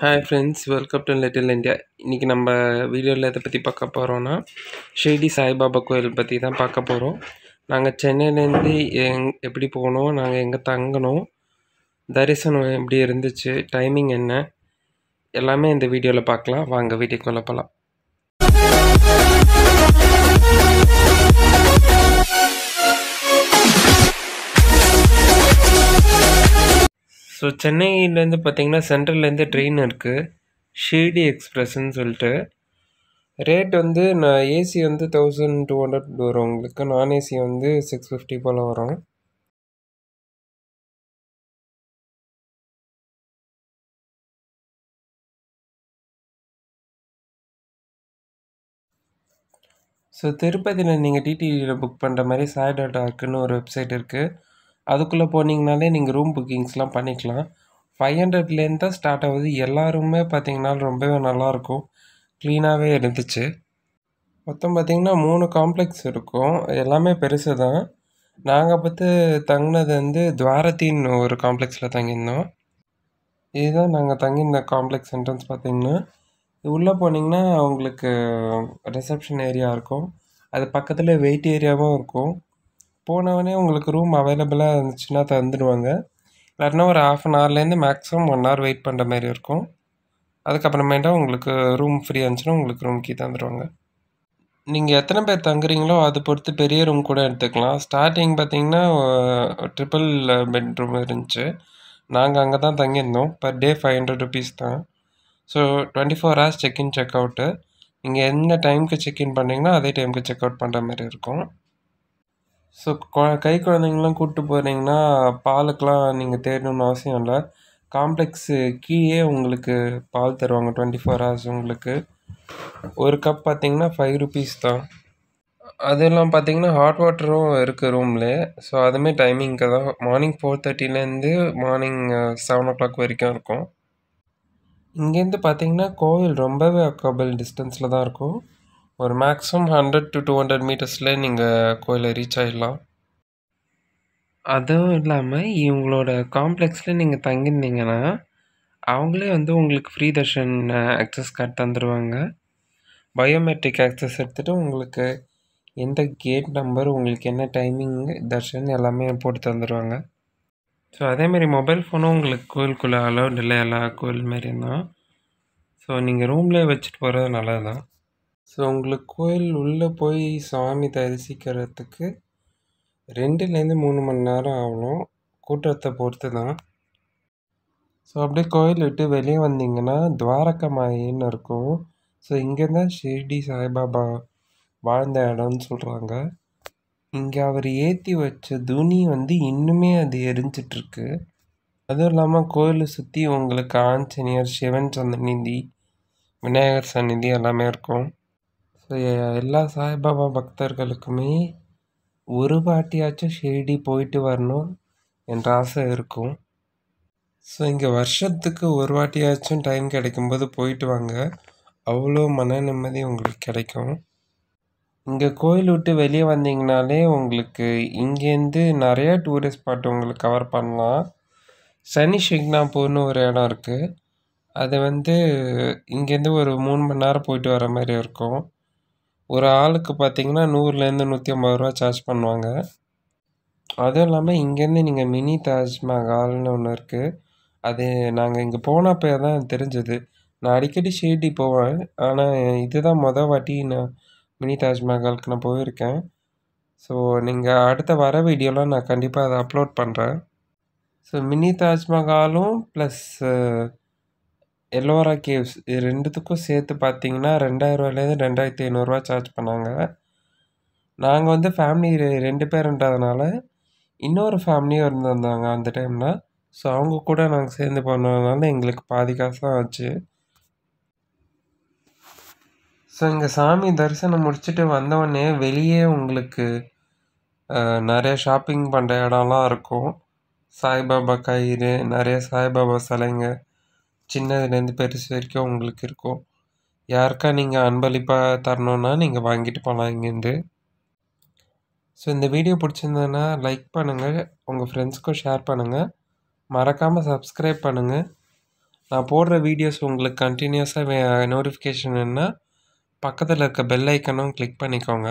hi friends welcome to little India இன்றைக்கி நம்ம வீடியோவில் எதை பற்றி பார்க்க போகிறோன்னா ஷிர்டி சாய்பாபா கோயில் பற்றி தான் பார்க்க போகிறோம் நாங்கள் சென்னையிலேருந்து எங் எப்படி போகணும் நாங்கள் எங்கே தங்கினோம் தரிசனம் எப்படி இருந்துச்சு டைமிங் என்ன எல்லாமே இந்த வீடியோவில் பார்க்கலாம் வாங்க வீட்டுக்குள்ளே போகலாம் ஸோ சென்னையிலேருந்து பார்த்தீங்கன்னா சென்ட்ரல்லேருந்து ட்ரெயின் இருக்குது ஷீடி எக்ஸ்ப்ரெஸ்ஸுன்னு சொல்லிட்டு ரேட் வந்து நான் ஏசி வந்து தௌசண்ட் டூ ஹண்ட்ரட் வரும் உங்களுக்கு நான் ஏசி வந்து சிக்ஸ் ஃபிஃப்டி போல் வரும் ஸோ திருப்பதியில் நீங்கள் டிடிவியில் புக் பண்ணுற மாதிரி சாய் டாட் ஒரு வெப்சைட் இருக்குது அதுக்குள்ளே போனீங்கனாலே நீங்கள் ரூம் புக்கிங்ஸ்லாம் பண்ணிக்கலாம் ஃபைவ் ஹண்ட்ரட்லேருந்து தான் ஸ்டார்ட் ஆகுது எல்லா ரூமே பார்த்தீங்கன்னா ரொம்பவே நல்லாயிருக்கும் க்ளீனாகவே இருந்துச்சு மொத்தம் பார்த்திங்கன்னா மூணு காம்ப்ளெக்ஸ் இருக்கும் எல்லாமே பெருசு தான் நாங்கள் பார்த்து தங்கினது வந்து துவாரத்தின்னு ஒரு காம்ப்ளெக்ஸில் தங்கியிருந்தோம் இதுதான் நாங்கள் தங்கியிருந்த காம்ப்ளெக்ஸ் என்ட்ரன்ஸ் பார்த்திங்கன்னா உள்ளே போனீங்கன்னா உங்களுக்கு ரிசப்ஷன் ஏரியா இருக்கும் அது பக்கத்தில் வெயிட் ஏரியாவும் இருக்கும் போனவனே உங்களுக்கு ரூம் அவைலபிளாக இருந்துச்சுன்னா தந்துடுவாங்க இல்லாட்டினா ஒரு ஆஃப் அன் ஹவர்லேருந்து மேக்ஸிமம் ஒன் ஹவர் வெயிட் பண்ணுற மாதிரி இருக்கும் அதுக்கப்புறமேட்டா உங்களுக்கு ரூம் ஃப்ரீ இருந்துச்சுன்னா உங்களுக்கு ரூம் கீ தந்துடுவாங்க நீங்கள் எத்தனை பேர் தங்குறீங்களோ அதை பொறுத்து பெரிய ரூம் கூட எடுத்துக்கலாம் ஸ்டார்டிங் பார்த்தீங்கன்னா ட்ரிபிள் பெட்ரூம் இருந்துச்சு நாங்கள் அங்கே தான் தங்கியிருந்தோம் per day five hundred rupees தான் so twenty four hours check in check out நீங்கள் என்ன டைமுக்கு செக்இன் பண்ணிங்கன்னா அதே டைமுக்கு செக் அவுட் பண்ணுற மாதிரி இருக்கும் ஸோ கொ கை குழந்தைங்களாம் கூப்பிட்டு போகிறீங்கன்னா பாலுக்கெலாம் நீங்கள் தேடணும்னு அவசியம் இல்லை காம்ப்ளெக்ஸு கீழே உங்களுக்கு பால் தருவாங்க டுவெண்ட்டி ஃபோர் ஹவர்ஸ் உங்களுக்கு ஒரு கப் பார்த்தீங்கன்னா ஃபைவ் ருபீஸ் தான் அதெல்லாம் பார்த்தீங்கன்னா ஹாட் வாட்டரும் இருக்குது ரூம்லே ஸோ அதுவுமே டைமிங்க்கு தான் மார்னிங் ஃபோர் தேர்ட்டிலேருந்து மார்னிங் செவன் ஓ கிளாக் வரைக்கும் இருக்கும் இங்கேருந்து பார்த்தீங்கன்னா கோவில் ரொம்பவே அக்கபிள் டிஸ்டன்ஸில் தான் இருக்கும் ஒரு maximum hundred to two hundred மீட்டர்ஸில் நீங்கள் கோயிலை ரீச் ஆகிடலாம் அதுவும் இல்லாமல் இவங்களோட காம்ப்ளெக்ஸில் நீங்கள் தங்கியிருந்தீங்கன்னா அவங்களே வந்து உங்களுக்கு ஃப்ரீ தர்ஷன் ஆக்சஸ் கார்டு தந்துடுவாங்க பயோமெட்ரிக் ஆக்சஸ் எடுத்துகிட்டு உங்களுக்கு எந்த கேட் நம்பர் உங்களுக்கு என்ன டைமிங் தர்ஷன் எல்லாமே போட்டு தந்துடுவாங்க ஸோ அதேமாரி மொபைல் ஃபோனும் உங்களுக்கு கோயிலுக்குள்ளே அலௌட் இல்லை எல்லா கோயில் தான் ஸோ நீங்கள் ரூம்லேயே வச்சுட்டு போகிறது நல்லது தான் ஸோ உங்களுக்கு கோயில் உள்ளே போய் சாமி தரிசிக்கிறதுக்கு ரெண்டுலேருந்து மூணு மணி நேரம் ஆகும் கூட்டத்தை பொறுத்து தான் ஸோ அப்படியே கோயில் விட்டு வெளியே வந்தீங்கன்னா துவாரகா மாயின்னு இருக்கும் ஸோ இங்கே தான் ஷிர்டி சாய்பாபா வாழ்ந்த இடம்னு சொல்கிறாங்க இங்கே அவர் ஏற்றி வச்ச துணி வந்து இன்னுமே அது எரிஞ்சிட்ருக்கு அதுவும் இல்லாமல் கோயிலை சுற்றி உங்களுக்கு ஆஞ்சநேயர் சிவன் சந்தநிதி விநாயகர் சந்நிதி எல்லாமே இருக்கும் எல்லா சாய்பாபா பக்தர்களுக்குமே ஒரு வாட்டியாச்சும் ஷிரடி போயிட்டு வரணும் என்ற ஆசை இருக்கும் ஸோ இங்கே வருஷத்துக்கு ஒரு வாட்டியாச்சும் டைம் கிடைக்கும்போது போயிட்டு வாங்க அவ்வளோ மன நிம்மதி உங்களுக்கு கிடைக்கும் இங்கே கோயில் விட்டு வெளியே வந்தீங்கனாலே உங்களுக்கு இங்கேருந்து நிறையா டூரிஸ்ட் ஸ்பாட் உங்களுக்கு கவர் பண்ணலாம் சனி ஷிக்னாப்பூர்னு ஒரு இடம் இருக்குது அது வந்து இங்கேருந்து ஒரு மூணு மணி நேரம் போயிட்டு வர மாதிரி இருக்கும் ஒரு ஆளுக்கு பார்த்தீங்கன்னா நூறுலேருந்து நூற்றி ஐம்பது ரூபா சார்ஜ் பண்ணுவாங்க அதுவும் இல்லாமல் இங்கேருந்து நீங்கள் மினி தாஜ்மஹால்னு ஒன்று இருக்குது அது நாங்கள் இங்கே போனப்போ தான் தெரிஞ்சது நான் அடிக்கடி ஷீர்டி போவேன் ஆனால் இதுதான் மொதல் வாட்டி நான் மினி தாஜ்மஹாலுக்கு நான் போயிருக்கேன் ஸோ நீங்கள் அடுத்த வர வீடியோலாம் நான் கண்டிப்பாக அதை அப்லோட் பண்ணுறேன் ஸோ மினி தாஜ்மஹாலும் ப்ளஸ்ஸு எல்லோரா கேவ்ஸ் இது ரெண்டுத்துக்கும் சேர்த்து பார்த்தீங்கன்னா ரெண்டாயிரூவாலேருந்து ரெண்டாயிரத்தி ஐநூறுரூவா சார்ஜ் பண்ணாங்க நாங்கள் வந்து ஃபேமிலி ரெண்டு பேருன்றதுனால இன்னொரு ஃபேமிலியும் இருந்திருந்தாங்க அந்த டைமில் ஸோ அவங்க கூட நாங்கள் சேர்ந்து போனதுனால எங்களுக்கு பாதி காசு தான் ஆச்சு ஸோ இங்கே சாமி தரிசனம் முடிச்சுட்டு வந்தவொடனே வெளியே உங்களுக்கு நிறைய ஷாப்பிங் பண்ணுற இடம்லாம் இருக்கும் சாய்பாபா கயிறு நிறைய சாய்பாபா சிலைங்க சின்னதுலேருந்து பெருசு வரைக்கும் உங்களுக்கு இருக்கும் யாருக்கா நீங்கள் அன்பளிப்பாக தரணுன்னா நீங்கள் வாங்கிட்டு போகலாம் இங்கேருந்து ஸோ இந்த வீடியோ பிடிச்சிருந்ததுன்னா லைக் பண்ணுங்கள் உங்கள் ஃப்ரெண்ட்ஸ்க்கும் ஷேர் பண்ணுங்கள் மறக்காமல் சப்ஸ்கிரைப் பண்ணுங்கள் நான் போடுற வீடியோஸ் உங்களுக்கு கண்டினியூஸாக நோட்டிஃபிகேஷன் என்ன பக்கத்தில் இருக்க பெல் ஐக்கனும் கிளிக் பண்ணிக்கோங்க